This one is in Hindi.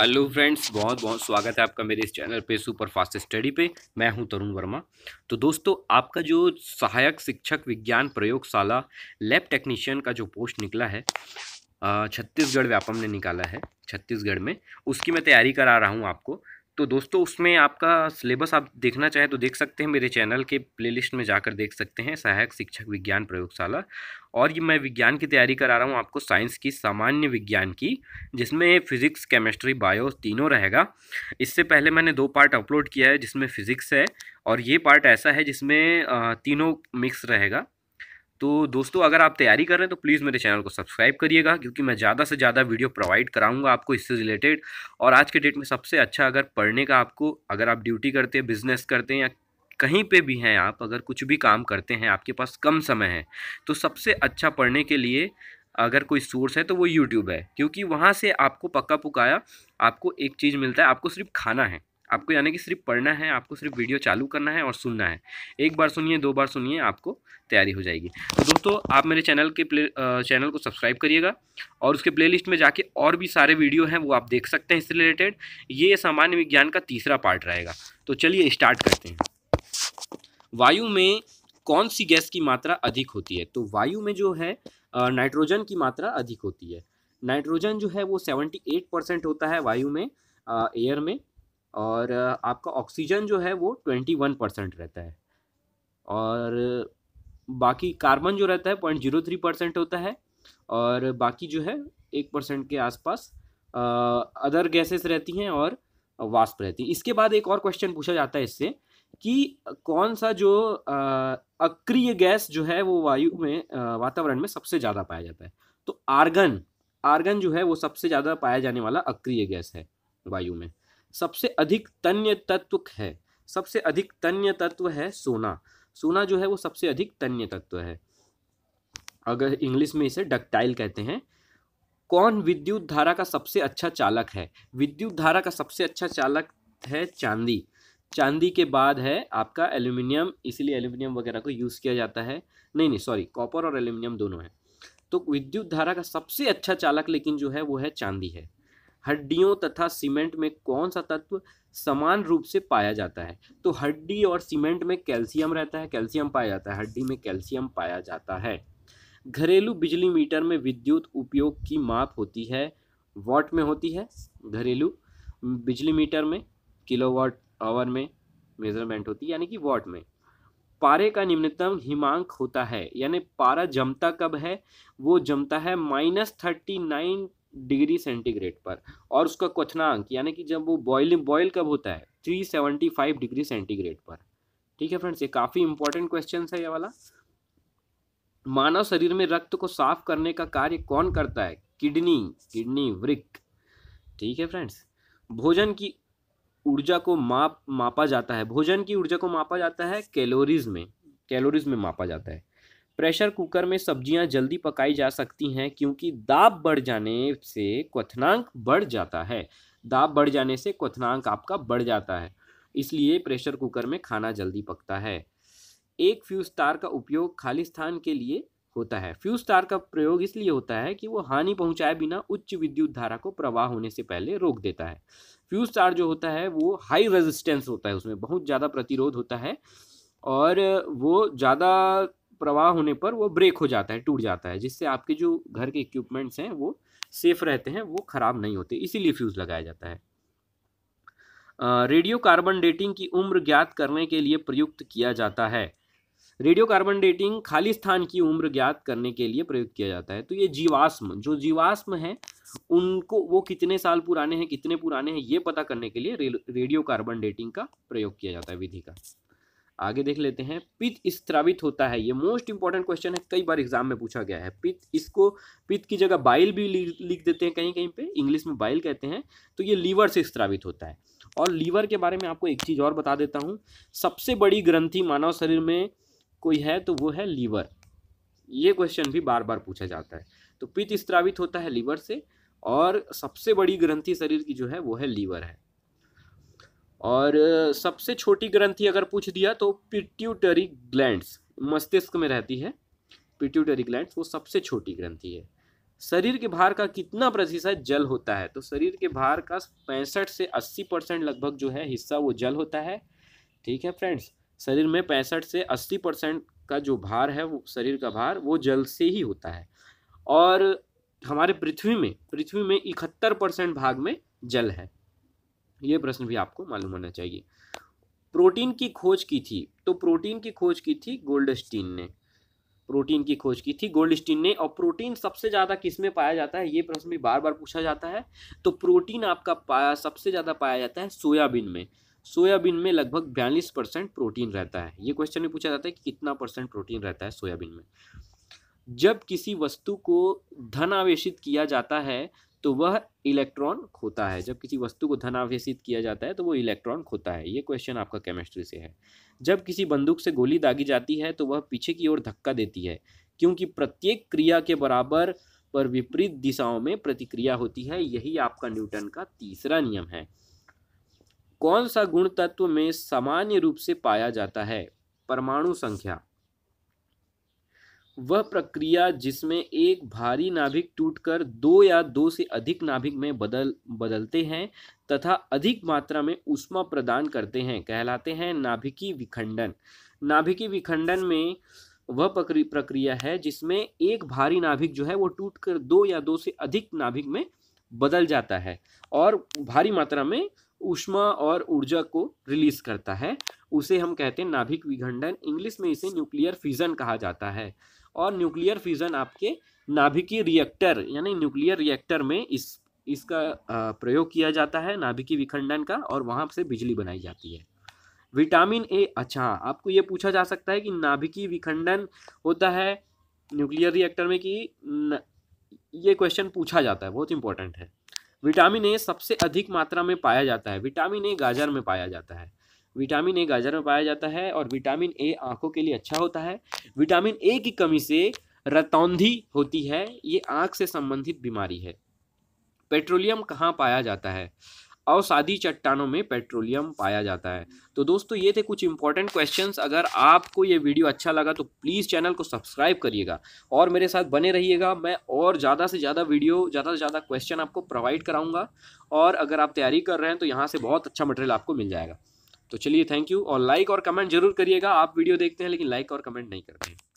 हेलो फ्रेंड्स बहुत बहुत स्वागत है आपका मेरे इस चैनल पे सुपर फास्ट स्टडी पे मैं हूं तरुण वर्मा तो दोस्तों आपका जो सहायक शिक्षक विज्ञान प्रयोगशाला लैब टेक्नीशियन का जो पोस्ट निकला है छत्तीसगढ़ व्यापम ने निकाला है छत्तीसगढ़ में उसकी मैं तैयारी करा रहा हूं आपको तो दोस्तों उसमें आपका सिलेबस आप देखना चाहें तो देख सकते हैं मेरे चैनल के प्लेलिस्ट में जाकर देख सकते हैं सहायक शिक्षक विज्ञान प्रयोगशाला और ये मैं विज्ञान की तैयारी करा रहा हूँ आपको साइंस की सामान्य विज्ञान की जिसमें फिज़िक्स केमिस्ट्री बायो तीनों रहेगा इससे पहले मैंने दो पार्ट अपलोड किया है जिसमें फ़िज़िक्स है और ये पार्ट ऐसा है जिसमें तीनों मिक्स रहेगा तो दोस्तों अगर आप तैयारी कर रहे हैं तो प्लीज़ मेरे चैनल को सब्सक्राइब करिएगा क्योंकि मैं ज़्यादा से ज़्यादा वीडियो प्रोवाइड कराऊंगा आपको इससे रिलेटेड और आज के डेट में सबसे अच्छा अगर पढ़ने का आपको अगर आप ड्यूटी करते हैं बिजनेस करते हैं या कहीं पे भी हैं आप अगर कुछ भी काम करते हैं आपके पास कम समय है तो सबसे अच्छा पढ़ने के लिए अगर कोई सोर्स है तो वो यूट्यूब है क्योंकि वहाँ से आपको पक्का पकाया आपको एक चीज़ मिलता है आपको सिर्फ खाना है आपको यानी कि सिर्फ पढ़ना है आपको सिर्फ वीडियो चालू करना है और सुनना है एक बार सुनिए दो बार सुनिए आपको तैयारी हो जाएगी तो दोस्तों आप मेरे चैनल के प्ले चैनल को सब्सक्राइब करिएगा और उसके प्लेलिस्ट में जाके और भी सारे वीडियो हैं वो आप देख सकते हैं इससे रिलेटेड ये सामान्य विज्ञान का तीसरा पार्ट रहेगा तो चलिए स्टार्ट करते हैं वायु में कौन सी गैस की मात्रा अधिक होती है तो वायु में जो है नाइट्रोजन की मात्रा अधिक होती है नाइट्रोजन जो है वो सेवेंटी एट परसेंट होता है वायु में एयर में और आपका ऑक्सीजन जो है वो ट्वेंटी वन परसेंट रहता है और बाकी कार्बन जो रहता है पॉइंट जीरो थ्री परसेंट होता है और बाकी जो है एक परसेंट के आसपास अदर गैसेस रहती हैं और वास्प रहती हैं इसके बाद एक और क्वेश्चन पूछा जाता है इससे कि कौन सा जो अक्रिय गैस जो है वो वायु में वातावरण में सबसे ज़्यादा पाया जाता है तो आर्गन आर्गन जो है वो सबसे ज़्यादा पाया जाने वाला अक्रिय गैस है वायु में सबसे अधिक तन्य तत्व है सबसे अधिक तन्य तत्व है सोना सोना जो है वो सबसे अधिक तन्य तत्व है अगर इंग्लिश में इसे डक्टाइल कहते हैं कौन विद्युत धारा का सबसे अच्छा चालक है विद्युत धारा का सबसे अच्छा चालक है चांदी चांदी के बाद है आपका एल्यूमिनियम इसीलिए एल्यूमिनियम वगैरह को यूज़ किया जाता है नहीं नहीं सॉरी कॉपर और एल्यूमिनियम दोनों है तो विद्युत धारा का सबसे अच्छा चालक लेकिन जो है वो है चांदी है हड्डियों तथा सीमेंट में कौन सा तत्व समान रूप से पाया जाता है तो हड्डी और सीमेंट में कैल्शियम रहता है कैल्शियम पाया जाता है हड्डी में कैल्शियम पाया जाता है घरेलू बिजली मीटर में विद्युत उपयोग की माप होती है वॉट में होती है घरेलू बिजली मीटर में किलोवाट आवर में मेजरमेंट होती है यानी कि वॉट में पारे का निम्नतम हिमांक होता है यानी पारा जमता कब है वो जमता है minus thirty nine degree centigrade पर और उसका क्वनांक यानी कि जब वो बॉयल बॉयल कब होता है थ्री फाइव डिग्री सेंटीग्रेड पर ठीक है फ्रेंड्स ये काफ़ी इंपॉर्टेंट क्वेश्चन है ये वाला मानव शरीर में रक्त को साफ करने का कार्य कौन करता है किडनी किडनी वृक ठीक है फ्रेंड्स भोजन की ऊर्जा को माप मापा जाता है भोजन की ऊर्जा को मापा जाता है कैलोरीज में कैलोरीज में मापा जाता है प्रेशर कुकर में सब्जियां जल्दी पकाई जा सकती हैं क्योंकि दाब बढ़ जाने से क्वथनांक बढ़ जाता है दाब बढ़ जाने से क्वथनांक आपका बढ़ जाता है इसलिए प्रेशर कुकर में खाना जल्दी पकता है एक फ्यूज तार का उपयोग खाली स्थान के लिए होता है फ्यूज तार का प्रयोग इसलिए होता है कि वो हानि पहुंचाए बिना उच्च विद्युत धारा को प्रवाह होने से पहले रोक देता है फ्यूज तार जो होता है वो हाई रेजिस्टेंस होता है उसमें बहुत ज़्यादा प्रतिरोध होता है और वो ज़्यादा प्रवाह होने पर वो ब्रेक हो जाता है टूट जाता है जिससे आपके जो घर के इक्विपमेंट्स हैं वो सेफ रहते हैं वो ख़राब नहीं होते इसीलिए फ्यूज़ लगाया जाता है रेडियो कार्बन डेटिंग की उम्र ज्ञात करने के लिए प्रयुक्त किया जाता है रेडियो कार्बन डेटिंग खाली स्थान की उम्र ज्ञात करने के लिए प्रयुक्त किया जाता है तो ये जीवाश्म जो जीवाश्म हैं उनको वो कितने साल पुराने हैं कितने पुराने हैं ये पता करने के लिए रेडियो कार्बन डेटिंग का प्रयोग किया जाता है विधि का आगे देख लेते हैं पित्त स्त्रावित होता है ये मोस्ट इंपॉर्टेंट क्वेश्चन है कई बार एग्जाम में पूछा गया है पित्त इसको पित्त की जगह बाइल भी लिख देते हैं कहीं कहीं पे इंग्लिश में बाइल कहते हैं तो ये लीवर से स्त्रावित होता है और लीवर के बारे में आपको एक चीज़ और बता देता हूँ सबसे बड़ी ग्रंथि मानव शरीर में कोई है तो वो है लीवर ये क्वेश्चन भी बार बार पूछा जाता है तो पित्त स्त्रावित होता है लीवर से और सबसे बड़ी ग्रंथि शरीर की जो है वो है लीवर है और सबसे छोटी ग्रंथि अगर पूछ दिया तो पिट्यूटरी ग्लैंड्स मस्तिष्क में रहती है पिट्यूटरी ग्लैंड्स वो सबसे छोटी ग्रंथि है शरीर के भार का कितना प्रतिशत जल होता है तो शरीर के भार का पैंसठ से अस्सी परसेंट लगभग जो है हिस्सा वो जल होता है ठीक है फ्रेंड्स शरीर में पैंसठ से अस्सी परसेंट का जो भार है वो शरीर का भार वो जल से ही होता है और हमारे पृथ्वी में पृथ्वी में इकहत्तर परसेंट भाग में जल है ये प्रश्न भी आपको मालूम होना चाहिए प्रोटीन की खोज की थी तो प्रोटीन की खोज की थी गोल्डस्टीन ने प्रोटीन की खोज की थी गोल्डस्टीन ने और प्रोटीन सबसे ज़्यादा किस में पाया जाता है ये प्रश्न भी बार बार पूछा जाता है तो प्रोटीन आपका पाया सबसे ज़्यादा पाया जाता है सोयाबीन में सोयाबीन में लगभग बयालीस परसेंट प्रोटीन रहता है ये क्वेश्चन में पूछा जाता है कि कितना परसेंट प्रोटीन रहता है सोयाबीन में जब किसी वस्तु को धन आवेशित किया जाता है तो वह इलेक्ट्रॉन खोता है जब किसी वस्तु को धनावेशित किया जाता है तो वो इलेक्ट्रॉन खोता है ये क्वेश्चन आपका केमिस्ट्री से है जब किसी बंदूक से गोली दागी जाती है तो वह पीछे की ओर धक्का देती है क्योंकि प्रत्येक क्रिया के बराबर पर विपरीत दिशाओं में प्रतिक्रिया होती है यही आपका न्यूटन का तीसरा नियम है कौन सा गुण तत्व में सामान्य रूप से पाया जाता है परमाणु संख्या वह प्रक्रिया जिसमें एक भारी नाभिक टूटकर दो या दो से अधिक नाभिक में बदल बदलते हैं तथा अधिक मात्रा में उष्मा प्रदान करते हैं कहलाते हैं नाभिकी विखंडन नाभिकी विखंडन में वह प्रक्रिया है जिसमें एक भारी नाभिक जो है वो टूटकर दो या दो से अधिक नाभिक में बदल जाता है और भारी मात्रा में उष्मा और ऊर्जा को रिलीज करता है उसे हम कहते हैं नाभिक विखंडन इंग्लिश में इसे न्यूक्लियर फिजन कहा जाता है और न्यूक्लियर फ्यूज़न आपके नाभिकीय रिएक्टर यानी न्यूक्लियर रिएक्टर में इस इसका प्रयोग किया जाता है नाभिकीय विखंडन का और वहाँ से बिजली बनाई जाती है विटामिन ए अच्छा आपको ये पूछा जा सकता है कि नाभिकीय विखंडन होता है न्यूक्लियर रिएक्टर में कि न, ये क्वेश्चन पूछा जाता है बहुत इंपॉर्टेंट है विटामिन ए सबसे अधिक मात्रा में पाया जाता है विटामिन ए गाजर में पाया जाता है विटामिन ए गाजर में पाया जाता है और विटामिन ए आँखों के लिए अच्छा होता है विटामिन ए की कमी से रतौंधी होती है ये आँख से संबंधित बीमारी है पेट्रोलियम कहाँ पाया जाता है अवसादी चट्टानों में पेट्रोलियम पाया जाता है तो दोस्तों ये थे कुछ इंपॉर्टेंट क्वेश्चंस अगर आपको ये वीडियो अच्छा लगा तो प्लीज़ चैनल को सब्सक्राइब करिएगा और मेरे साथ बने रहिएगा मैं और ज़्यादा से ज़्यादा वीडियो ज़्यादा से ज़्यादा क्वेश्चन आपको प्रोवाइड कराऊंगा और अगर आप तैयारी कर रहे हैं तो यहाँ से बहुत अच्छा मटेरियल आपको मिल जाएगा तो चलिए थैंक यू और लाइक और कमेंट जरूर करिएगा आप वीडियो देखते हैं लेकिन लाइक और कमेंट नहीं करते हैं